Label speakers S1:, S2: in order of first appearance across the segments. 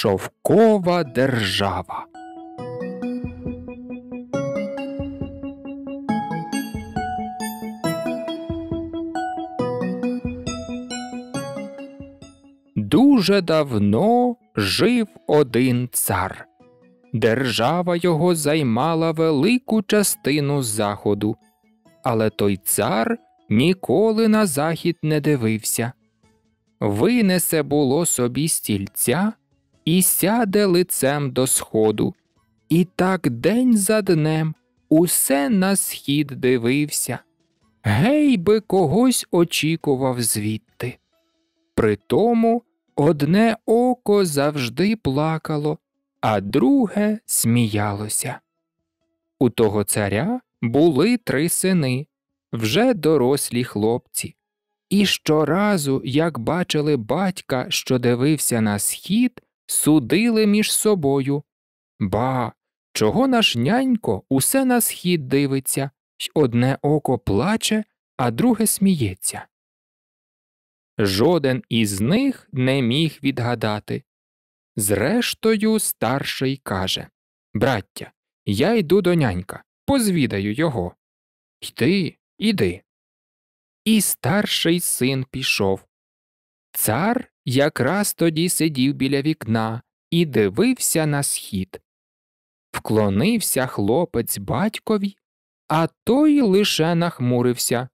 S1: Шовкова держава. Дуже давно жив один цар. Держава його займала велику частину заходу, але той цар ніколи на захід не дивився. Винесе було собі стільця і сяде лицем до сходу. І так день за днем усе на схід дивився, гей би когось очікував звідти. Притому одне око завжди плакало, а друге сміялося. У того царя були три сини, вже дорослі хлопці, і щоразу, як бачили батька, що дивився на схід, судили між собою. Ба, чого наш нянько усе на схід дивиться, й одне око плаче, а друге сміється. Жоден із них не міг відгадати. Зрештою, старший каже Браття, я йду до нянька, позвідаю його. Йди, іди. І старший син пішов. Цар якраз тоді сидів біля вікна і дивився на схід. Вклонився хлопець батькові, а той лише нахмурився.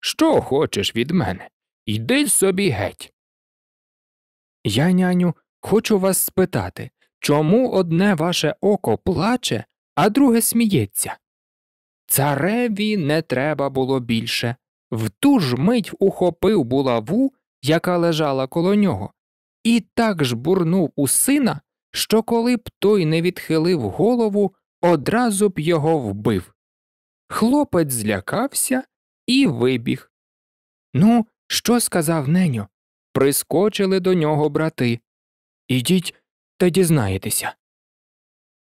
S1: Що хочеш від мене? Йди собі геть. Я, няню, хочу вас спитати, чому одне ваше око плаче, а друге сміється? Цареві не треба було більше. В ту ж мить ухопив булаву яка лежала коло нього, і так ж бурнув у сина, що коли б той не відхилив голову, одразу б його вбив. Хлопець злякався і вибіг. Ну, що сказав неньо? Прискочили до нього брати. Ідіть та дізнаєтеся.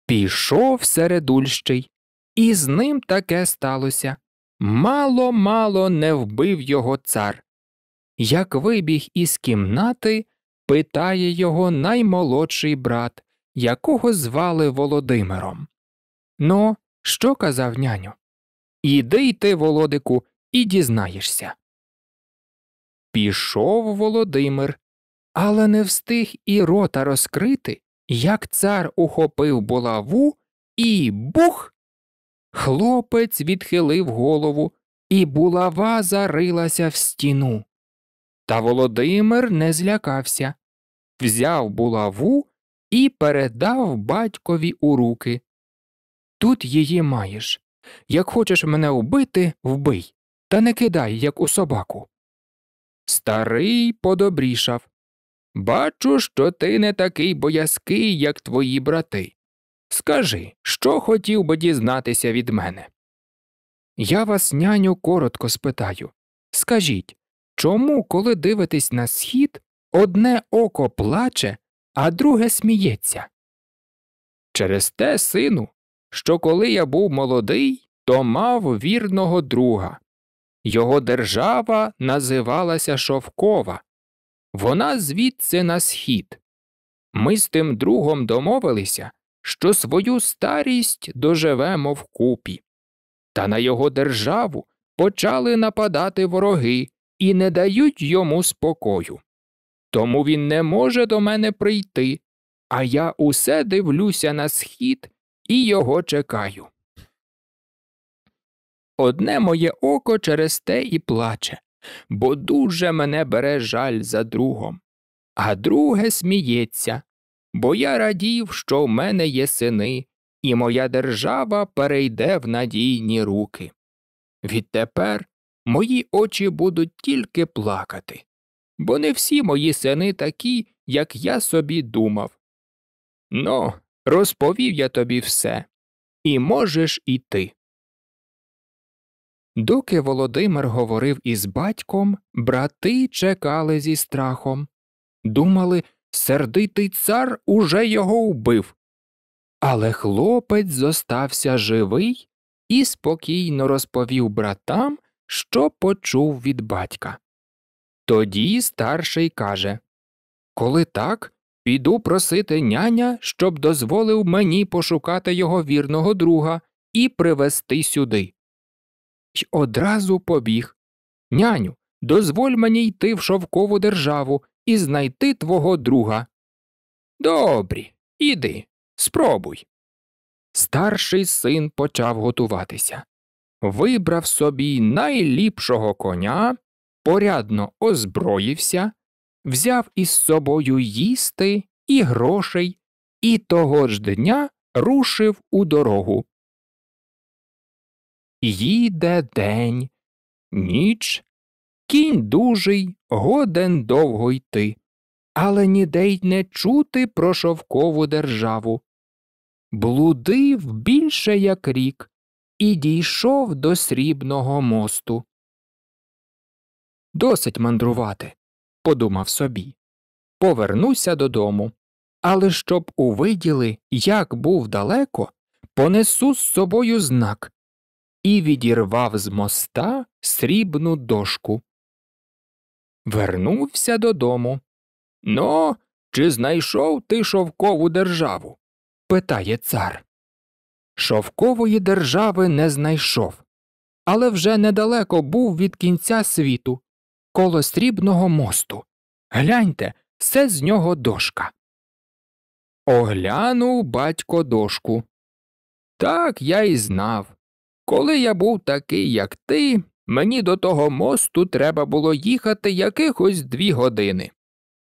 S1: Пішов середульщий, і з ним таке сталося. Мало мало не вбив його цар як вибіг із кімнати, питає його наймолодший брат, якого звали Володимиром. Ну, що казав няню? Іди й ти, Володику, і дізнаєшся. Пішов Володимир, але не встиг і рота розкрити, як цар ухопив булаву і бух. Хлопець відхилив голову, і булава зарилася в стіну. Та Володимир не злякався, взяв булаву і передав батькові у руки. Тут її маєш. Як хочеш мене вбити, вбий, та не кидай, як у собаку. Старий подобрішав. Бачу, що ти не такий боязкий, як твої брати. Скажи, що хотів би дізнатися від мене. Я вас, няню, коротко спитаю. Скажіть, Чому, коли дивитесь на схід, одне око плаче, а друге сміється? Через те, сину, що коли я був молодий, то мав вірного друга. Його держава називалася Шовкова. Вона звідси на схід. Ми з тим другом домовилися, що свою старість доживемо вкупі. Та на його державу почали нападати вороги, і не дають йому спокою. Тому він не може до мене прийти, а я усе дивлюся на схід і його чекаю. Одне моє око через те і плаче, бо дуже мене бере жаль за другом, а друге сміється, бо я радів, що в мене є сини, і моя держава перейде в надійні руки. Відтепер мої очі будуть тільки плакати, бо не всі мої сини такі, як я собі думав. Ну, розповів я тобі все, і можеш іти. Доки Володимир говорив із батьком, брати чекали зі страхом. Думали, сердитий цар уже його вбив. Але хлопець зостався живий і спокійно розповів братам, що почув від батька. Тоді старший каже Коли так, піду просити няня, щоб дозволив мені пошукати його вірного друга і привезти сюди. Й одразу побіг Няню, дозволь мені йти в шовкову державу і знайти твого друга. Добрі, іди, спробуй. Старший син почав готуватися вибрав собі найліпшого коня, порядно озброївся, взяв із собою їсти і грошей, і того ж дня рушив у дорогу. Їде день, ніч, кінь дужий, годен довго йти, але ніде й не чути про шовкову державу. Блудив більше як рік, і дійшов до срібного мосту. Досить мандрувати, подумав собі. Повернуся додому. Але щоб увиділи, як був далеко, понесу з собою знак і відірвав з моста срібну дошку. Вернувся додому. Ну, чи знайшов ти шовкову державу? питає цар. Шовкової держави не знайшов, але вже недалеко був від кінця світу, коло срібного мосту. Гляньте, все з нього дошка. Оглянув батько дошку. Так я й знав. Коли я був такий, як ти, мені до того мосту треба було їхати якихось дві години.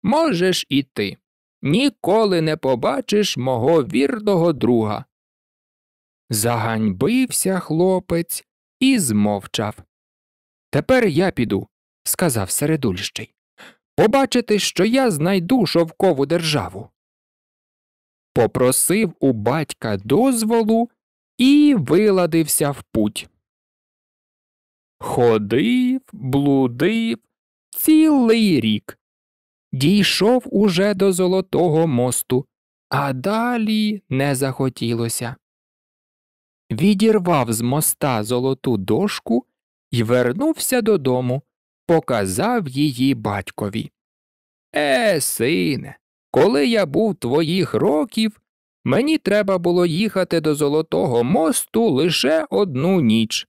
S1: Можеш і ти. Ніколи не побачиш мого вірного друга. Заганьбився хлопець і змовчав. Тепер я піду, сказав середульщий. Побачити, що я знайду шовкову державу. Попросив у батька дозволу і виладився в путь. Ходив, блудив цілий рік. Дійшов уже до Золотого мосту, а далі не захотілося відірвав з моста золоту дошку і вернувся додому, показав її батькові. Е, сине, коли я був твоїх років, мені треба було їхати до Золотого мосту лише одну ніч,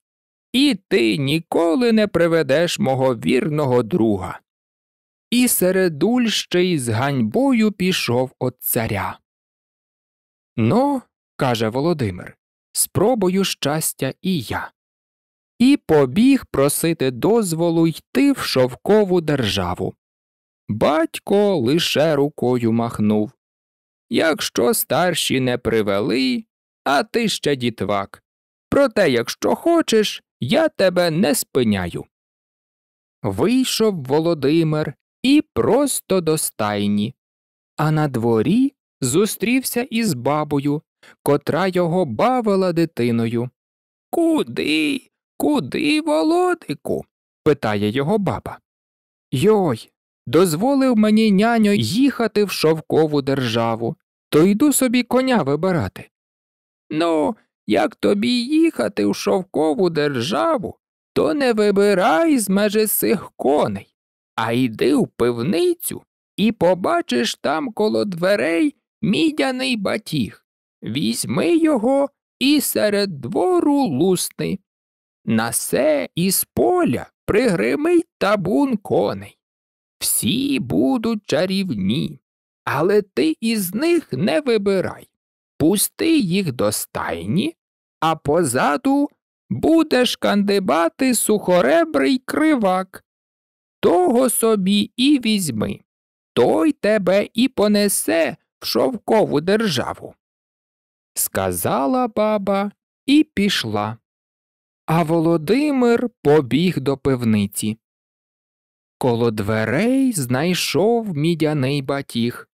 S1: і ти ніколи не приведеш мого вірного друга. І середульщий з ганьбою пішов от царя. Но, «Ну, каже Володимир, спробую щастя і я. І побіг просити дозволу йти в шовкову державу. Батько лише рукою махнув Якщо старші не привели, а ти ще дітвак. Проте, якщо хочеш, я тебе не спиняю. Вийшов Володимир і просто до стайні, а на дворі зустрівся із бабою, котра його бавила дитиною. Куди? Куди, володику? питає його баба. Йой, дозволив мені няньо їхати в шовкову державу, то йду собі коня вибирати. Ну, як тобі їхати в шовкову державу, то не вибирай з межи сих коней, а йди в пивницю і побачиш там коло дверей мідяний батіг. Візьми його і серед двору лусни. Насе із поля пригримить табун коней. Всі будуть чарівні, але ти із них не вибирай. Пусти їх до стайні, а позаду будеш кандибати сухоребрий кривак. Того собі і візьми. Той тебе і понесе в шовкову державу сказала баба і пішла. А Володимир побіг до пивниці. Коло дверей знайшов мідяний батіг,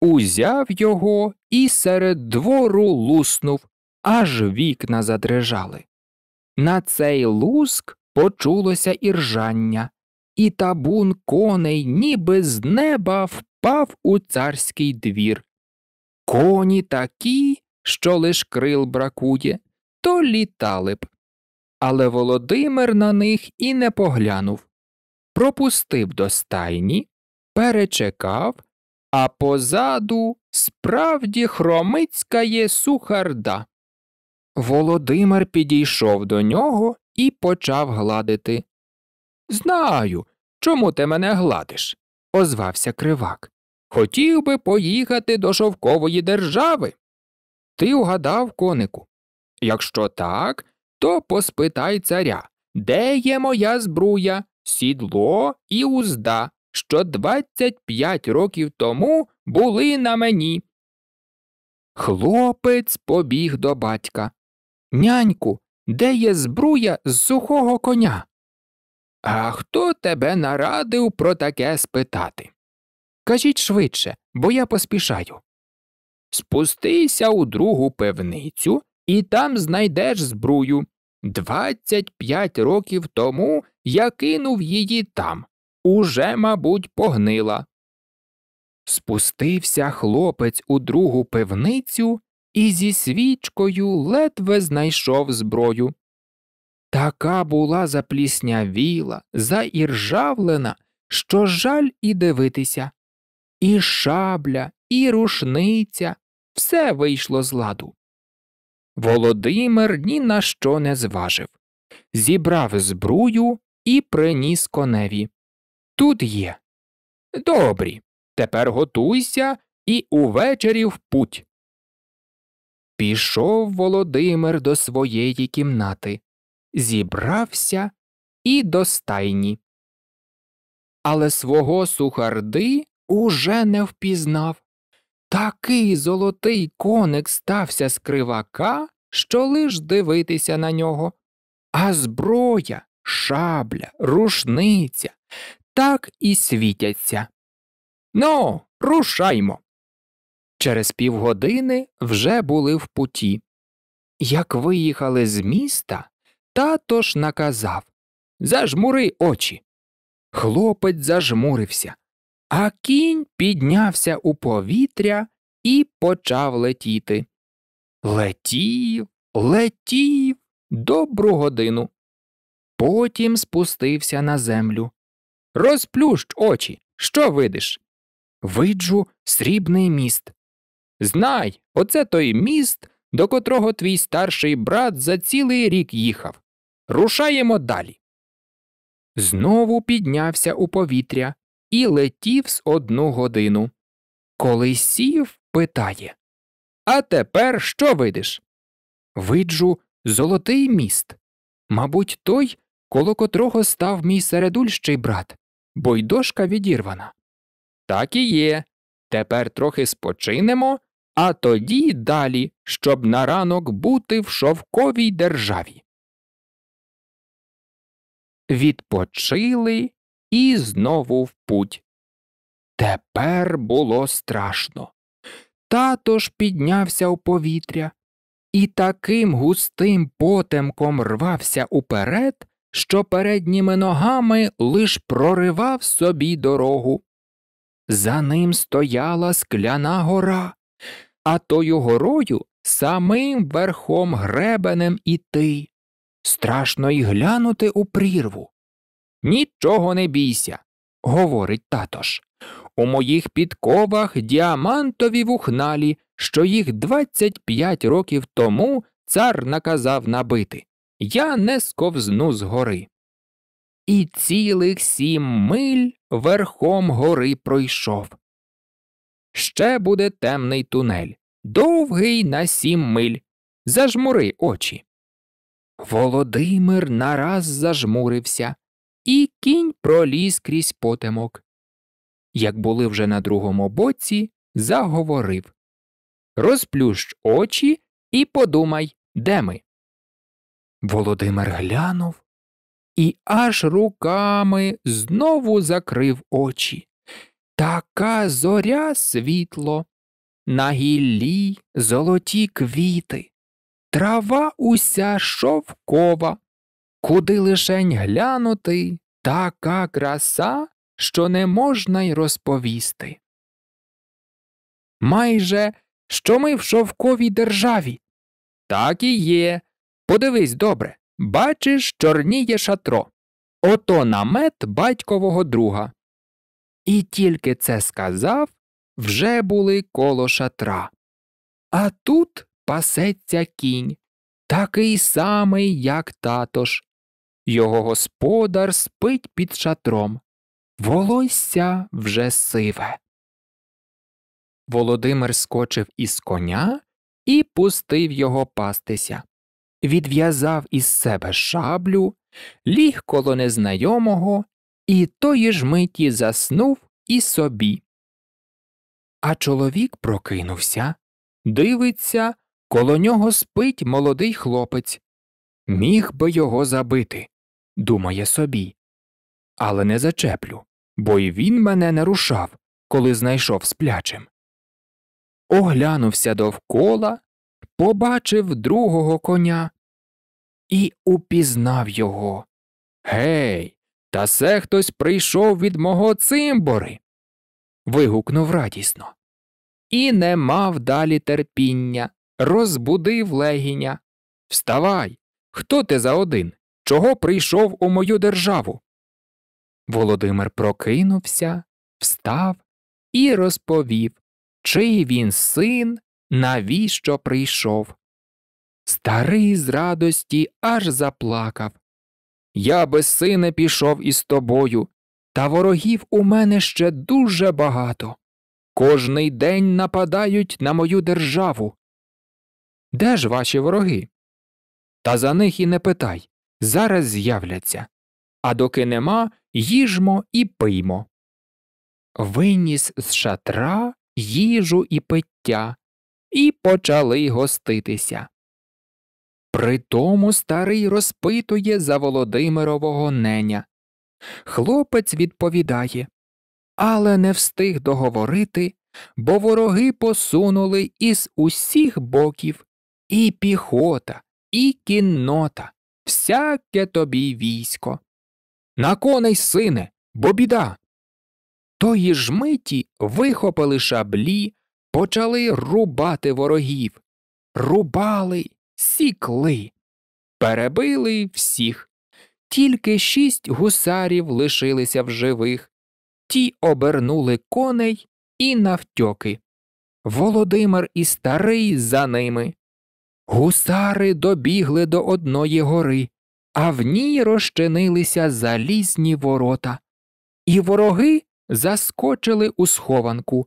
S1: узяв його і серед двору луснув, аж вікна задрижали. На цей луск почулося іржання, і табун коней ніби з неба впав у царський двір. Коні такі, що лиш крил бракує, то літали б. Але Володимир на них і не поглянув. Пропустив до стайні, перечекав, а позаду справді хромицька є сухарда. Володимир підійшов до нього і почав гладити. Знаю, чому ти мене гладиш? озвався кривак. Хотів би поїхати до шовкової держави, ти угадав конику? Якщо так, то поспитай царя, де є моя збруя, сідло і узда, що 25 років тому були на мені. Хлопець побіг до батька. Няньку, де є збруя з сухого коня? А хто тебе нарадив про таке спитати? Кажіть швидше, бо я поспішаю. Спустися у другу певницю і там знайдеш збрую. Двадцять п'ять років тому я кинув її там. Уже, мабуть, погнила. Спустився хлопець у другу пивницю і зі свічкою ледве знайшов зброю. Така була запліснявіла, заіржавлена, що жаль і дивитися. І шабля, і рушниця, все вийшло з ладу. Володимир ні на що не зважив. Зібрав збрую і приніс коневі. Тут є. Добрі. Тепер готуйся і увечері в путь. Пішов Володимир до своєї кімнати, зібрався і до стайні. Але свого сухарди уже не впізнав. Такий золотий коник стався з кривака, що лиш дивитися на нього. А зброя, шабля, рушниця так і світяться. Ну, рушаймо. Через півгодини вже були в путі. Як виїхали з міста, тато ж наказав Зажмури очі. Хлопець зажмурився, а кінь піднявся у повітря і почав летіти. Летів, летів добру годину. Потім спустився на землю. Розплющ очі. Що видиш? Виджу срібний міст. Знай, оце той міст, до котрого твій старший брат за цілий рік їхав. Рушаємо далі. Знову піднявся у повітря і летів з одну годину. Коли сів, питає А тепер що видиш? Виджу золотий міст. Мабуть, той, коло котрого став мій середульщий брат, бо й дошка відірвана. Так і є. Тепер трохи спочинемо, а тоді далі, щоб на ранок бути в шовковій державі. Відпочили, і знову в путь. Тепер було страшно. Тато ж піднявся у повітря і таким густим потемком рвався уперед, що передніми ногами лиш проривав собі дорогу. За ним стояла скляна гора, а тою горою самим верхом гребенем іти. Страшно й глянути у прірву. Нічого не бійся, говорить татош. У моїх підковах діамантові вухналі, що їх 25 років тому цар наказав набити. Я не сковзну з гори. І цілих сім миль верхом гори пройшов. Ще буде темний тунель, довгий на сім миль. Зажмури очі. Володимир нараз зажмурився і кінь проліз крізь потемок. Як були вже на другому боці, заговорив Розплющ очі і подумай, де ми. Володимир глянув і аж руками знову закрив очі. Така зоря світло, на гіллі золоті квіти, трава уся шовкова, Куди лишень глянути така краса, що не можна й розповісти. Майже що ми в шовковій державі. Так і є. Подивись добре бачиш, чорніє шатро. Ото намет батькового друга. І тільки це сказав вже були коло шатра. А тут пасеться кінь, такий самий, як татош. Його господар спить під шатром. Волосся вже сиве. Володимир скочив із коня і пустив його пастися. Відв'язав із себе шаблю, ліг коло незнайомого, і тої ж миті заснув і собі. А чоловік прокинувся, дивиться, коло нього спить молодий хлопець. Міг би його забити думає собі. Але не зачеплю, бо й він мене не рушав, коли знайшов сплячим. Оглянувся довкола, побачив другого коня і упізнав його. Гей, та се хтось прийшов від мого цимбори. вигукнув радісно. І не мав далі терпіння, розбудив легіня. Вставай! Хто ти за один? чого прийшов у мою державу. Володимир прокинувся, встав і розповів, чий він син, навіщо прийшов. Старий з радості аж заплакав. Я, без сина, пішов із тобою, та ворогів у мене ще дуже багато. Кожний день нападають на мою державу. Де ж ваші вороги? Та за них і не питай зараз з'являться. А доки нема, їжмо і пиймо. Виніс з шатра їжу і пиття, і почали гоститися. Притому старий розпитує за Володимирового неня. Хлопець відповідає, але не встиг договорити, бо вороги посунули із усіх боків і піхота, і кіннота, всяке тобі військо. На коней, сине, бо біда. Тої ж миті вихопили шаблі, почали рубати ворогів, рубали, сікли, перебили всіх. Тільки шість гусарів лишилися в живих, ті обернули коней і навтьоки. Володимир і старий за ними. Гусари добігли до одної гори, а в ній розчинилися залізні ворота, і вороги заскочили у схованку.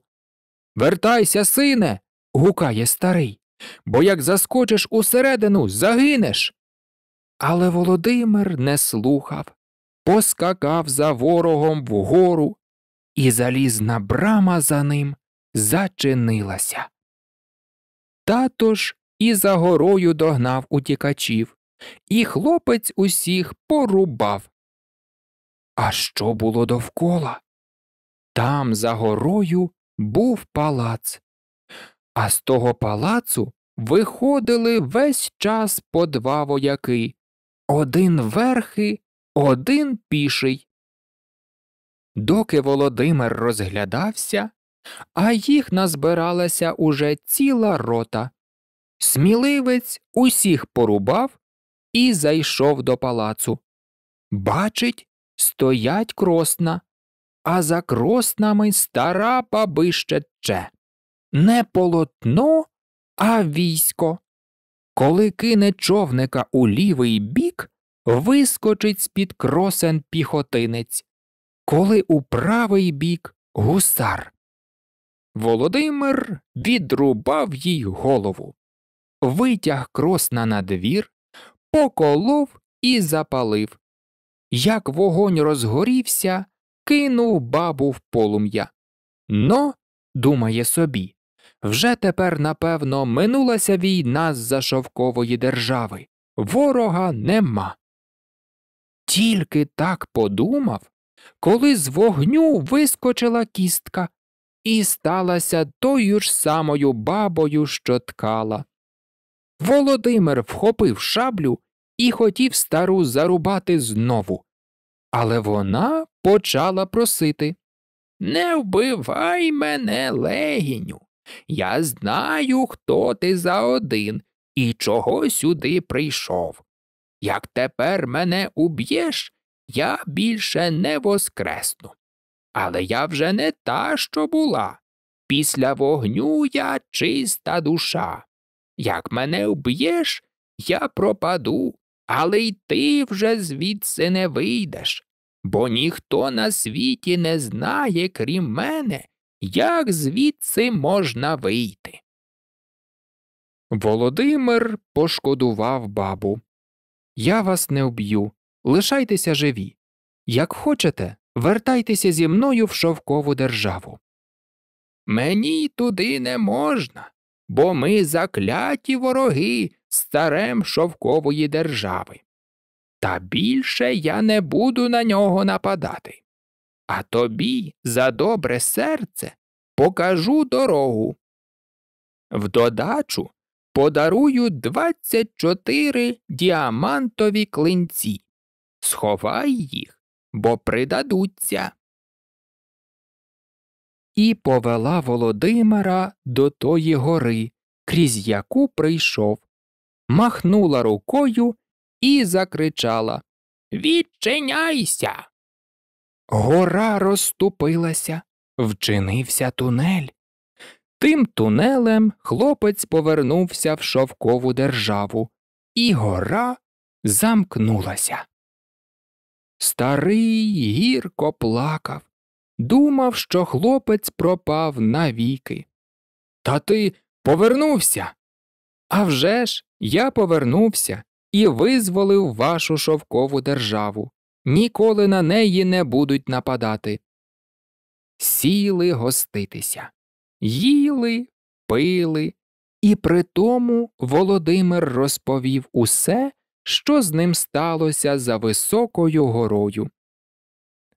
S1: Вертайся, сине, гукає старий, бо як заскочиш усередину, загинеш. Але Володимир не слухав, поскакав за ворогом вгору, і залізна брама за ним зачинилася. Тато ж і за горою догнав утікачів, і хлопець усіх порубав. А що було довкола? Там, за горою, був палац, а з того палацу виходили весь час по два вояки один верхи, один піший. Доки Володимир розглядався, а їх назбиралася уже ціла рота. Сміливець усіх порубав і зайшов до палацу. Бачить, стоять кросна, а за кроснами стара бабищече. Не полотно, а військо. Коли кине човника у лівий бік, вискочить з під кросен піхотинець, коли у правий бік гусар. Володимир відрубав їй голову витяг кросна на двір, поколов і запалив. Як вогонь розгорівся, кинув бабу в полум'я. Но, думає собі, вже тепер, напевно, минулася війна з за шовкової держави. Ворога нема. Тільки так подумав, коли з вогню вискочила кістка і сталася тою ж самою бабою, що ткала. Володимир вхопив шаблю і хотів стару зарубати знову. Але вона почала просити Не вбивай мене, легіню. Я знаю, хто ти за один і чого сюди прийшов. Як тепер мене уб'єш, я більше не воскресну. Але я вже не та, що була. Після вогню я чиста душа. Як мене вб'єш, я пропаду, але й ти вже звідси не вийдеш, бо ніхто на світі не знає, крім мене, як звідси можна вийти. Володимир пошкодував бабу. Я вас не вб'ю, лишайтеся живі. Як хочете, вертайтеся зі мною в шовкову державу. Мені туди не можна бо ми закляті вороги старем шовкової держави. Та більше я не буду на нього нападати. А тобі за добре серце покажу дорогу. В додачу подарую 24 діамантові клинці. Сховай їх, бо придадуться і повела Володимира до тої гори, крізь яку прийшов, махнула рукою і закричала Відчиняйся! Гора розступилася, вчинився тунель. Тим тунелем хлопець повернувся в шовкову державу, і гора замкнулася. Старий гірко плакав, думав, що хлопець пропав навіки. Та ти повернувся. «А вже ж, я повернувся і визволив вашу шовкову державу. Ніколи на неї не будуть нападати. Сіли гоститися, їли, пили, і при тому Володимир розповів усе, що з ним сталося за високою горою.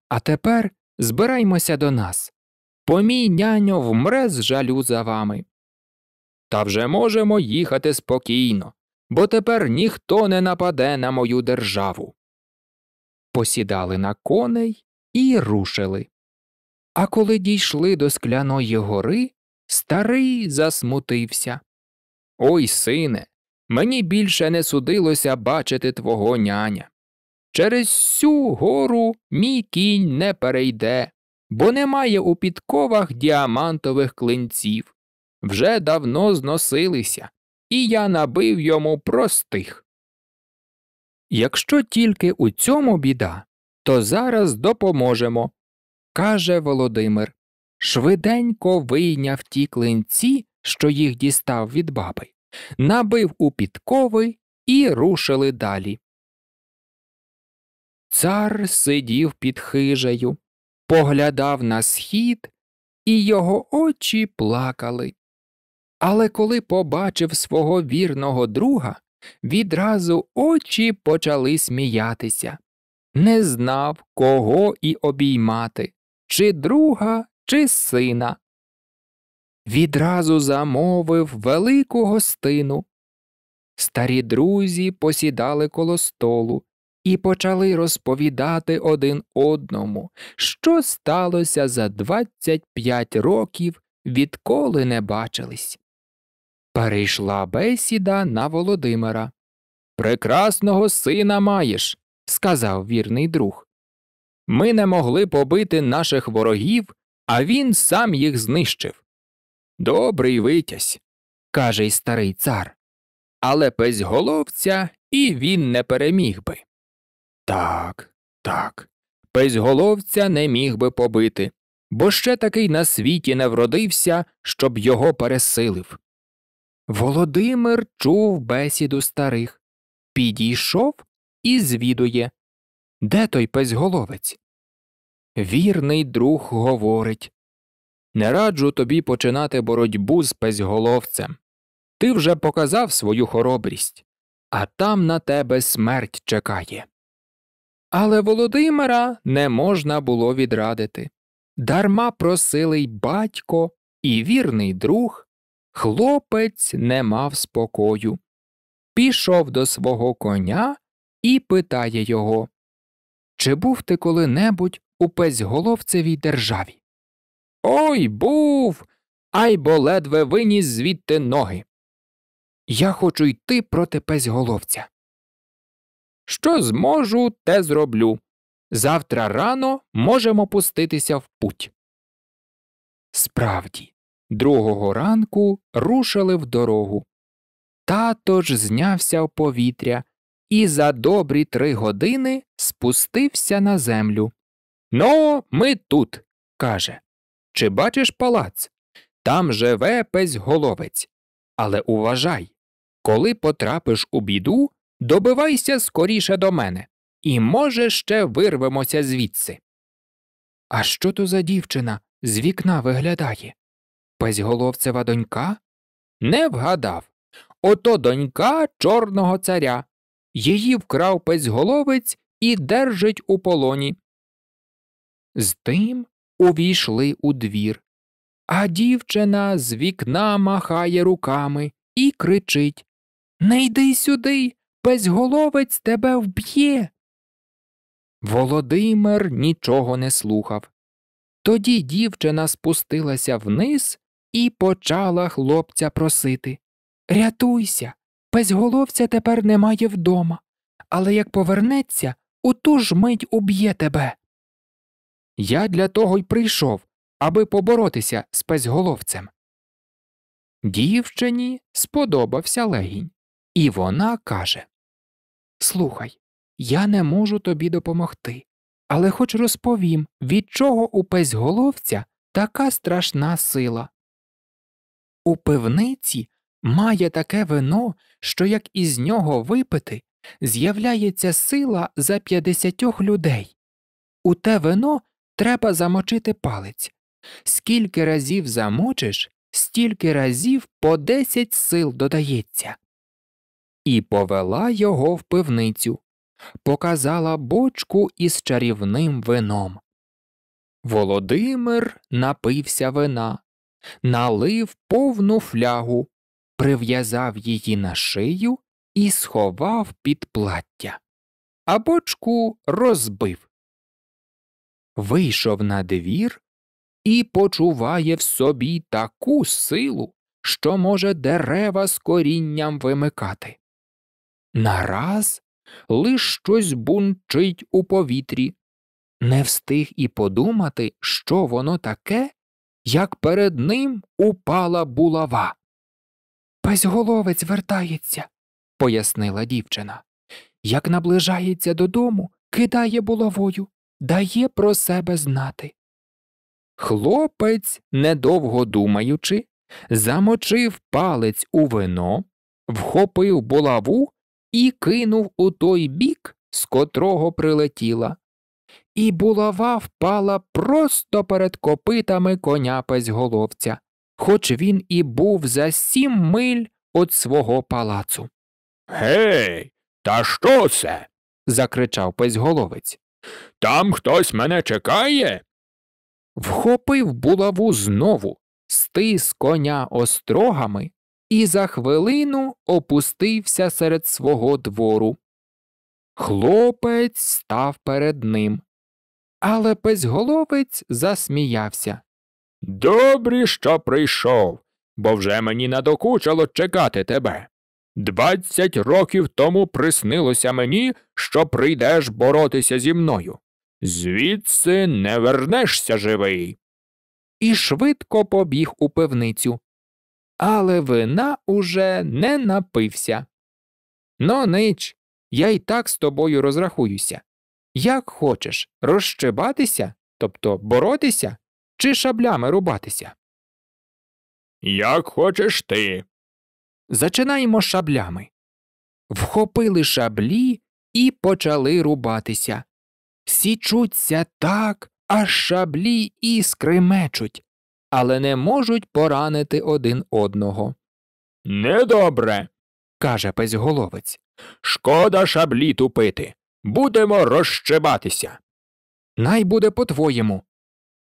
S1: А тепер збираймося до нас. Помій няньо вмре з жалю за вами. Та вже можемо їхати спокійно, бо тепер ніхто не нападе на мою державу. Посідали на коней і рушили. А коли дійшли до скляної гори, старий засмутився. Ой, сине, мені більше не судилося бачити твого няня. Через сю гору мій кінь не перейде, бо немає у підковах діамантових клинців. Вже давно зносилися, і я набив йому простих. Якщо тільки у цьому біда, то зараз допоможемо, каже Володимир. Швиденько вийняв ті клинці, що їх дістав від баби, набив у підкови і рушили далі. Цар сидів під хижею, поглядав на схід, і його очі плакали. Але коли побачив свого вірного друга, відразу очі почали сміятися. Не знав, кого і обіймати, чи друга, чи сина. Відразу замовив велику гостину. Старі друзі посідали коло столу, і почали розповідати один одному, що сталося за 25 років, відколи не бачились. Перейшла бесіда на Володимира. Прекрасного сина маєш, сказав вірний друг. Ми не могли побити наших ворогів, а він сам їх знищив. Добрий витязь, каже й старий цар. Але пезьголовця і він не переміг би. Так, так. Безголовця не міг би побити, бо ще такий на світі не вродився, щоб його пересилив. Володимир чув бесіду старих, підійшов і звідує. Де той песьголовець? Вірний друг говорить Не раджу тобі починати боротьбу з песьголовцем. Ти вже показав свою хоробрість, а там на тебе смерть чекає. Але Володимира не можна було відрадити. Дарма просилий батько, і вірний друг, хлопець не мав спокою. Пішов до свого коня і питає його Чи був ти коли-небудь у пезьголовцевій державі? Ой був, айбо ледве виніс звідти ноги. Я хочу йти проти пезьголовця. Що зможу, те зроблю. Завтра рано можемо пуститися в путь. Справді, другого ранку рушили в дорогу. Тато ж знявся в повітря і за добрі три години спустився на землю. Ну, ми тут, каже. Чи бачиш палац? Там живе песь головець. Але уважай, коли потрапиш у біду, Добивайся скоріше до мене, і, може, ще вирвемося звідси. А що то за дівчина з вікна виглядає? Пезьголовцева донька? Не вгадав. Ото донька чорного царя. Її вкрав пезьголовець і держить у полоні. З тим увійшли у двір. А дівчина з вікна махає руками і кричить Не йди сюди, безголовець тебе вб'є. Володимир нічого не слухав. Тоді дівчина спустилася вниз і почала хлопця просити Рятуйся, безголовця тепер немає вдома, але як повернеться, у ту ж мить уб'є тебе. Я для того й прийшов, аби поборотися з безголовцем. Дівчині сподобався легінь, і вона каже Слухай, я не можу тобі допомогти, але хоч розповім, від чого у песьголовця така страшна сила. У пивниці має таке вино, що як із нього випити, з'являється сила за 50 людей. У те вино треба замочити палець. Скільки разів замочиш, стільки разів по 10 сил додається і повела його в пивницю, показала бочку із чарівним вином. Володимир напився вина, налив повну флягу, прив'язав її на шию і сховав під плаття, а бочку розбив. Вийшов на двір і почуває в собі таку силу, що може дерева з корінням вимикати. Нараз лиш щось бунчить у повітрі. Не встиг і подумати, що воно таке, як перед ним упала булава. Пасьголовець вертається, пояснила дівчина. Як наближається додому, кидає булавою, дає про себе знати. Хлопець, недовго думаючи, замочив палець у вино, вхопив булаву і кинув у той бік, з котрого прилетіла. І булава впала просто перед копитами коня песьголовця, хоч він і був за сім миль від свого палацу. Гей, та що це? закричав песьголовець. Там хтось мене чекає. Вхопив булаву знову, стис коня острогами і за хвилину опустився серед свого двору. Хлопець став перед ним. Але песьголовець засміявся. Добрі, що прийшов, бо вже мені надокучало чекати тебе. Двадцять років тому приснилося мені, що прийдеш боротися зі мною. Звідси не вернешся живий. І швидко побіг у пивницю але вина уже не напився. Ну, нич, я й так з тобою розрахуюся. Як хочеш розщебатися, тобто боротися, чи шаблями рубатися? Як хочеш ти. Зачинаємо шаблями. Вхопили шаблі і почали рубатися. Січуться так, аж шаблі іскри мечуть але не можуть поранити один одного. Недобре. каже пезьголовець. Шкода шаблі тупити. Будемо розщебатися. Най буде по твоєму.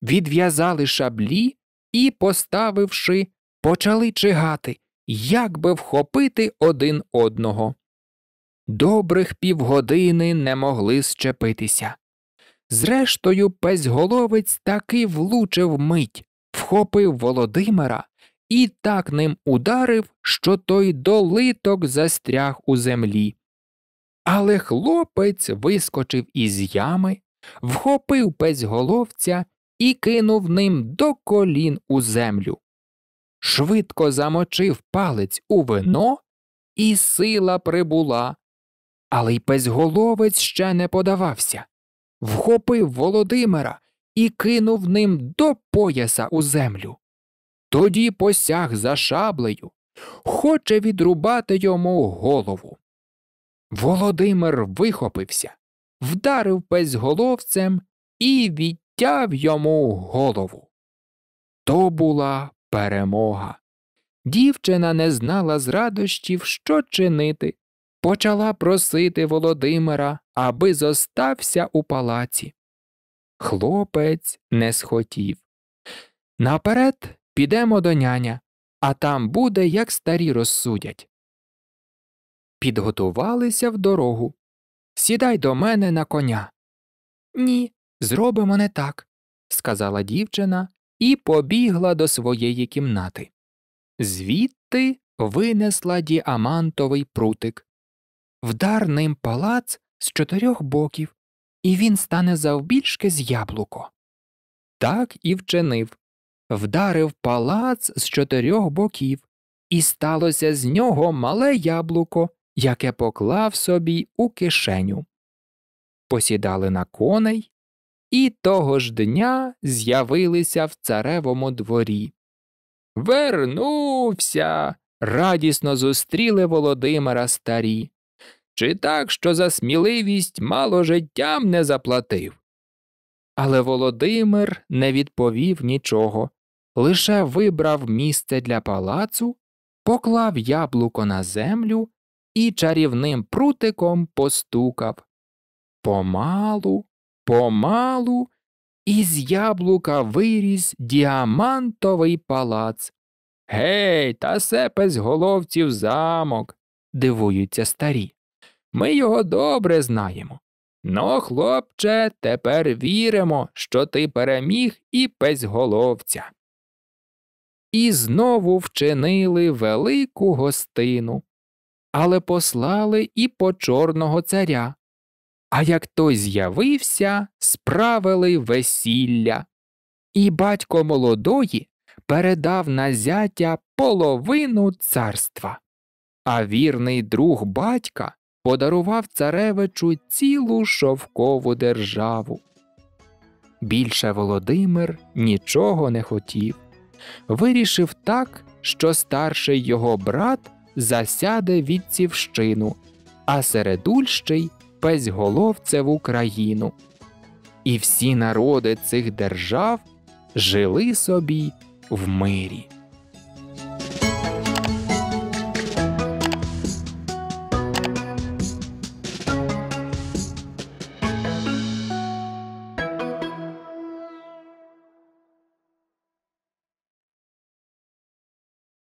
S1: Відв'язали шаблі і, поставивши, почали чигати, як би вхопити один одного. Добрих півгодини не могли щепитися. Зрештою, песьголовець таки влучив мить, вхопив Володимира і так ним ударив, що той долиток застряг у землі. Але хлопець вискочив із ями, вхопив пезьголовця і кинув ним до колін у землю. Швидко замочив палець у вино, і сила прибула. Але й пезьголовець ще не подавався. Вхопив Володимира і кинув ним до пояса у землю. Тоді посяг за шаблею, хоче відрубати йому голову. Володимир вихопився, вдарив безголовцем і відтяв йому голову. То була перемога. Дівчина не знала з радощів, що чинити, почала просити Володимира, аби зостався у палаці. Хлопець не схотів. Наперед підемо до няня, а там буде, як старі розсудять. Підготувалися в дорогу. Сідай до мене на коня. Ні, зробимо не так, сказала дівчина і побігла до своєї кімнати. Звідти винесла діамантовий прутик. Вдар ним палац з чотирьох боків і він стане завбільшки з яблуко. Так і вчинив вдарив палац з чотирьох боків, і сталося з нього мале яблуко, яке поклав собі у кишеню. Посідали на коней, і того ж дня з'явилися в царевому дворі. Вернувся. радісно зустріли Володимира старі чи так, що за сміливість мало життям не заплатив. Але Володимир не відповів нічого, лише вибрав місце для палацу, поклав яблуко на землю і чарівним прутиком постукав. Помалу, помалу, із яблука виріс діамантовий палац. Гей, та сепець головців замок, дивуються старі ми його добре знаємо. Но, хлопче, тепер віримо, що ти переміг і песьголовця. І знову вчинили велику гостину, але послали і по чорного царя. А як той з'явився, справили весілля. І батько молодої передав на зятя половину царства. А вірний друг батька подарував царевичу цілу шовкову державу. Більше Володимир нічого не хотів. Вирішив так, що старший його брат засяде відцівщину, а середульщий пезьголовцеву країну. І всі народи цих держав жили собі в мирі.